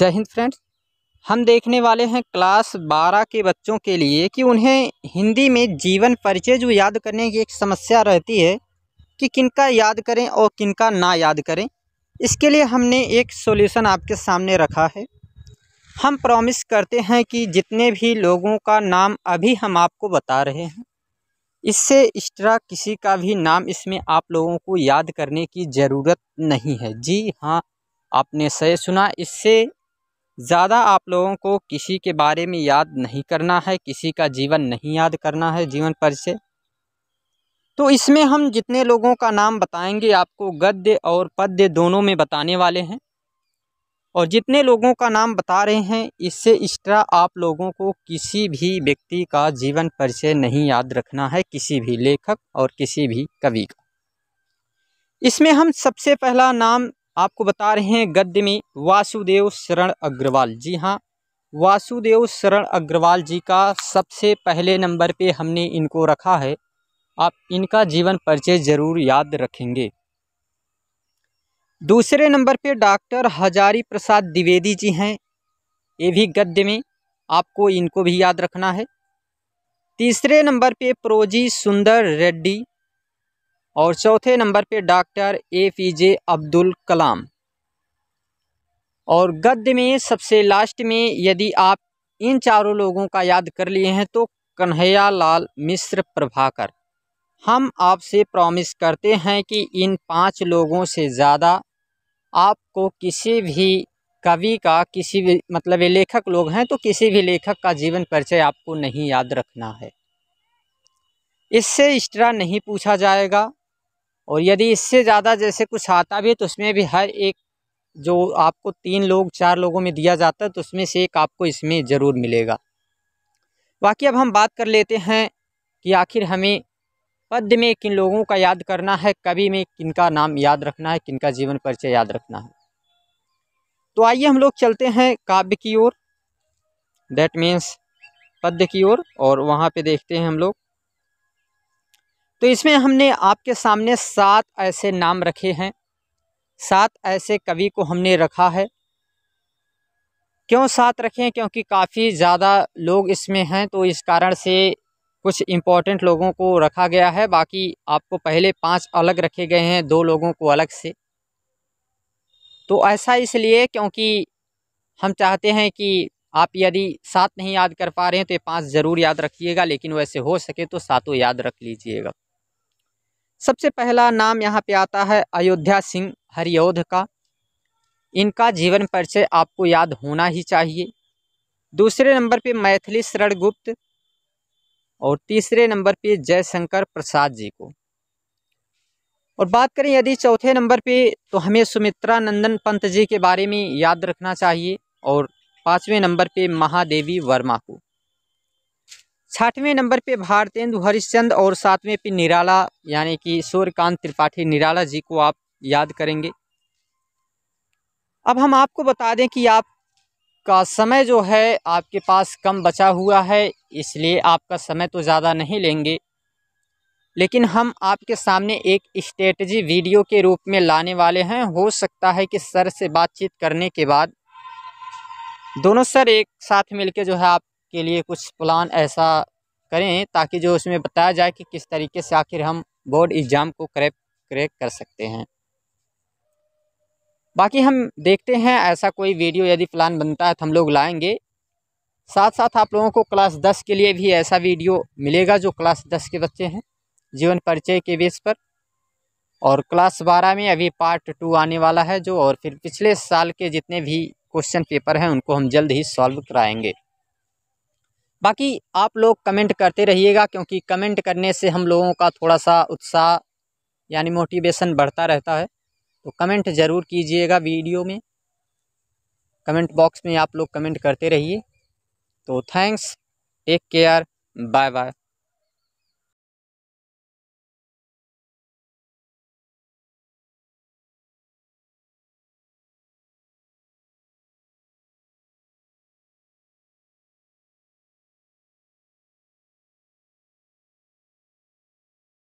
जय हिंद फ्रेंड्स हम देखने वाले हैं क्लास बारह के बच्चों के लिए कि उन्हें हिंदी में जीवन परिचय जो याद करने की एक समस्या रहती है कि किनका याद करें और किनका ना याद करें इसके लिए हमने एक सॉल्यूशन आपके सामने रखा है हम प्रॉमिस करते हैं कि जितने भी लोगों का नाम अभी हम आपको बता रहे हैं इससे एक्स्ट्रा किसी का भी नाम इसमें आप लोगों को याद करने की ज़रूरत नहीं है जी हाँ आपने सही सुना इससे ज़्यादा आप लोगों को किसी के बारे में याद नहीं करना है किसी का जीवन नहीं याद करना है जीवन पर से तो इसमें हम जितने लोगों का नाम बताएंगे आपको गद्य और पद्य दोनों में बताने वाले हैं और जितने लोगों का नाम बता रहे हैं इससे एक्स्ट्रा आप लोगों को किसी भी व्यक्ति का जीवन परिचय नहीं याद रखना है किसी भी लेखक और किसी भी कवि का इसमें हम सबसे पहला नाम आपको बता रहे हैं गद्य में वासुदेव शरण अग्रवाल जी हाँ वासुदेव शरण अग्रवाल जी का सबसे पहले नंबर पे हमने इनको रखा है आप इनका जीवन परिचय जरूर याद रखेंगे दूसरे नंबर पे डॉक्टर हजारी प्रसाद द्विवेदी जी हैं ये भी गद्य में आपको इनको भी याद रखना है तीसरे नंबर पे प्रोजी सुंदर रेड्डी और चौथे नंबर पे doctor A P J Abdul Kalam और गद्य में सबसे लास्ट में यदि आप इन चारों लोगों का याद कर लिए हैं तो कन्हैया लाल मिश्र प्रभाकर हम आपसे प्रॉमिस करते हैं कि इन पांच लोगों से ज़्यादा आपको किसी भी कवि का किसी भी मतलब ये लेखक लोग हैं तो किसी भी लेखक का जीवन परिचय आपको नहीं याद रखना है इससे एक्स्ट्रा नहीं पूछा जाएगा और यदि इससे ज़्यादा जैसे कुछ आता भी है तो उसमें भी हर एक जो आपको तीन लोग चार लोगों में दिया जाता है तो उसमें से एक आपको इसमें ज़रूर मिलेगा बाकी अब हम बात कर लेते हैं कि आखिर हमें पद्य में किन लोगों का याद करना है कवि में किन का नाम याद रखना है किन का जीवन परिचय याद रखना है तो आइए हम लोग चलते हैं काव्य की ओर दैट मीन्स पद्य की ओर और, और वहाँ पे देखते हैं हम लोग तो इसमें हमने आपके सामने सात ऐसे नाम रखे हैं सात ऐसे कवि को हमने रखा है क्यों सात रखे हैं क्योंकि काफ़ी ज़्यादा लोग इसमें हैं तो इस कारण से कुछ इम्पोर्टेंट लोगों को रखा गया है बाकी आपको पहले पांच अलग रखे गए हैं दो लोगों को अलग से तो ऐसा इसलिए क्योंकि हम चाहते हैं कि आप यदि सात नहीं याद कर पा रहे हैं तो ये पांच ज़रूर याद रखिएगा लेकिन वैसे हो सके तो सातों याद रख लीजिएगा सबसे पहला नाम यहाँ पे आता है अयोध्या सिंह हरियोध का इनका जीवन परिचय आपको याद होना ही चाहिए दूसरे नंबर पे मैथिली शरण गुप्त और तीसरे नंबर पे जयशंकर प्रसाद जी को और बात करें यदि चौथे नंबर पे तो हमें सुमित्रा नंदन पंत जी के बारे में याद रखना चाहिए और पाँचवें नंबर पे महादेवी वर्मा को छठवें नंबर पे भारतेंदु हरिश्चंद और सातवें पे निराला यानी कि सूर्यकांत त्रिपाठी निराला जी को आप याद करेंगे अब हम आपको बता दें कि आपका समय जो है आपके पास कम बचा हुआ है इसलिए आपका समय तो ज़्यादा नहीं लेंगे लेकिन हम आपके सामने एक स्ट्रेटजी वीडियो के रूप में लाने वाले हैं हो सकता है कि सर से बातचीत करने के बाद दोनों सर एक साथ मिलकर जो है आप के लिए कुछ प्लान ऐसा करें ताकि जो उसमें बताया जाए कि किस तरीके से आखिर हम बोर्ड एग्ज़ाम को क्रैक क्रैक कर सकते हैं बाकी हम देखते हैं ऐसा कोई वीडियो यदि प्लान बनता है तो हम लोग लाएंगे साथ साथ आप लोगों को क्लास दस के लिए भी ऐसा वीडियो मिलेगा जो क्लास दस के बच्चे हैं जीवन परिचय के बेस पर और क्लास बारह में अभी पार्ट टू आने वाला है जो और फिर पिछले साल के जितने भी क्वेश्चन पेपर हैं उनको हम जल्द ही सॉल्व कराएंगे बाकी आप लोग कमेंट करते रहिएगा क्योंकि कमेंट करने से हम लोगों का थोड़ा सा उत्साह यानी मोटिवेशन बढ़ता रहता है तो कमेंट ज़रूर कीजिएगा वीडियो में कमेंट बॉक्स में आप लोग कमेंट करते रहिए तो thanks take care bye bye